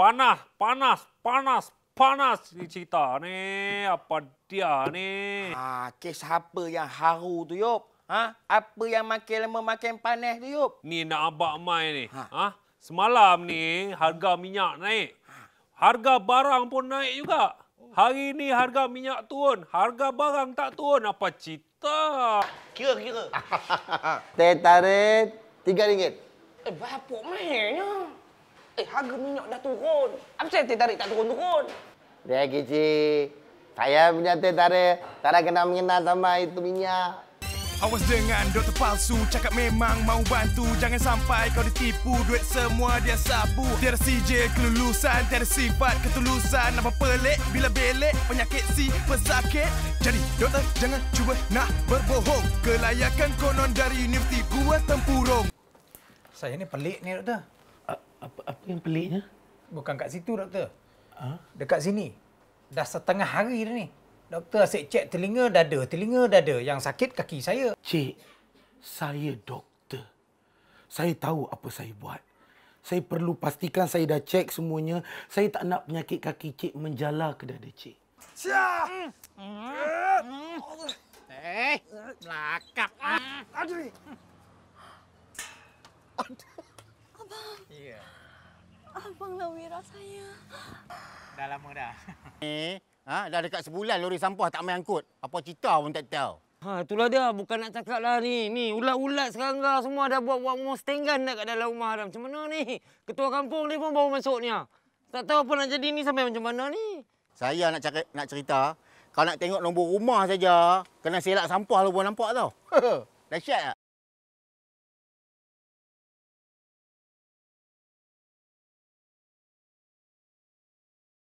panas, panas, panas, panas ni cerita ni. Apa dia ni? Ha, kes apa yang haru tu, Yop? Ha? Apa yang makin lama makin panas tu, Yop? Ni nak abak mai ni. Ha? ha? Semalam ni harga minyak naik. Ha. Harga barang pun naik juga. Hari ini harga minyak turun, harga barang tak turun. Apa cerita? Kira-kira. Teh tarik, tiga ringgit. Eh, bapak mainnya. Eh, harga minyak dah turun. Apa saya tertarik tak turun-turun? Dia kici. Saya punya tertarik. Tak nak kena mengena sama itu minyak. Awas dengan doktor palsu Cakap memang mau bantu Jangan sampai kau ditipu Duit semua dia sabu Tiada CJ kelulusan Tiada sifat ketulusan Nampak pelik bila belek Penyakit si pesakit Jadi doktor jangan cuba nak berbohong Kelayakan konon dari universiti gua tempurung Saya ni pelik ni doktor apa, apa yang peliknya? Bukan kat situ, doktor. Ha? Dekat sini. Dah setengah hari dah ni. Doktor asyik cek telinga dada, telinga dada. Yang sakit kaki saya. Cik, saya doktor. Saya tahu apa saya buat. Saya perlu pastikan saya dah cek semuanya. Saya tak nak penyakit kaki cik menjala ke dada cik. Siap! Mm. Mm. Mm. Eh, melakap. Ah, Aduh! Ya. Abanglah Wira saya. Dah lama dah. Eh, ha? dah dekat sebulan lori sampah tak main angkut. Apa cerita pun tak tahu. Ha, itulah dia. Bukan nak cakap lah ni. ni Ulat-ulat sekarang dah semua dah buat-buat mustenggan dah kat dalam rumah. Dah. Macam mana ni? Ketua kampung ni pun baru masuknya. Ha. Tak tahu apa nak jadi ni sampai macam mana ni. Saya nak cakap, nak cerita. Kalau nak tengok nombor rumah saja, kena selak sampah lu lah pun nampak tau. Dahsyat tak?